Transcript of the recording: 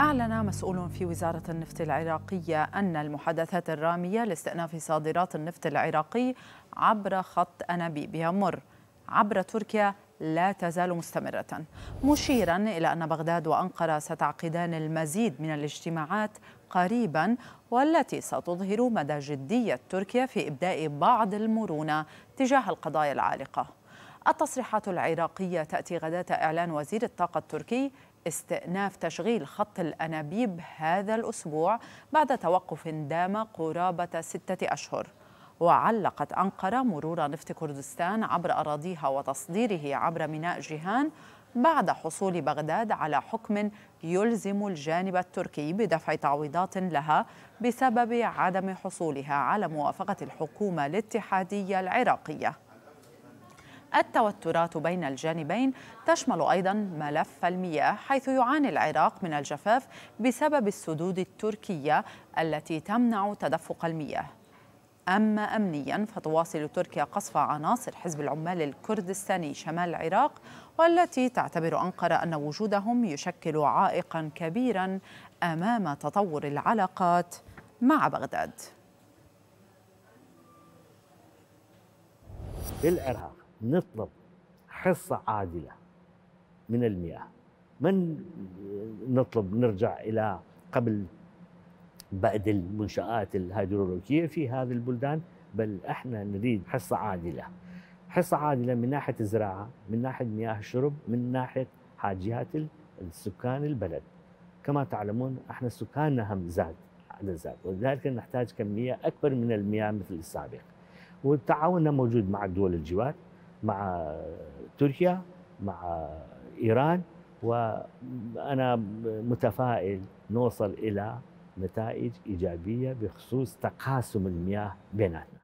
أعلن مسؤول في وزارة النفط العراقية أن المحادثات الرامية لاستئناف صادرات النفط العراقي عبر خط أنابيب يمر عبر تركيا لا تزال مستمرة مشيرا إلى أن بغداد وأنقرة ستعقدان المزيد من الاجتماعات قريبا والتي ستظهر مدى جدية تركيا في إبداء بعض المرونة تجاه القضايا العالقة التصريحات العراقية تأتي غداة إعلان وزير الطاقة التركي استئناف تشغيل خط الأنابيب هذا الأسبوع بعد توقف دام قرابة ستة أشهر وعلقت أنقرة مرور نفط كردستان عبر أراضيها وتصديره عبر ميناء جيهان بعد حصول بغداد على حكم يلزم الجانب التركي بدفع تعويضات لها بسبب عدم حصولها على موافقة الحكومة الاتحادية العراقية التوترات بين الجانبين تشمل أيضا ملف المياه حيث يعاني العراق من الجفاف بسبب السدود التركية التي تمنع تدفق المياه أما أمنيا فتواصل تركيا قصف عناصر حزب العمال الكردستاني شمال العراق والتي تعتبر أنقرة أن وجودهم يشكل عائقا كبيرا أمام تطور العلاقات مع بغداد في العراق نطلب حصة عادلة من المياه من نطلب نرجع إلى قبل بعد المنشآت الهيدرولوجية في هذه البلدان بل احنا نريد حصة عادلة حصة عادلة من ناحية الزراعة من ناحية مياه الشرب من ناحية حاجيات السكان البلد كما تعلمون احنا سكاننا هم زاد عدد زاد ولذلك نحتاج كمية أكبر من المياه مثل السابق والتعاون موجود مع الدول الجوار مع تركيا مع ايران وانا متفائل نوصل الى نتائج ايجابيه بخصوص تقاسم المياه بيناتنا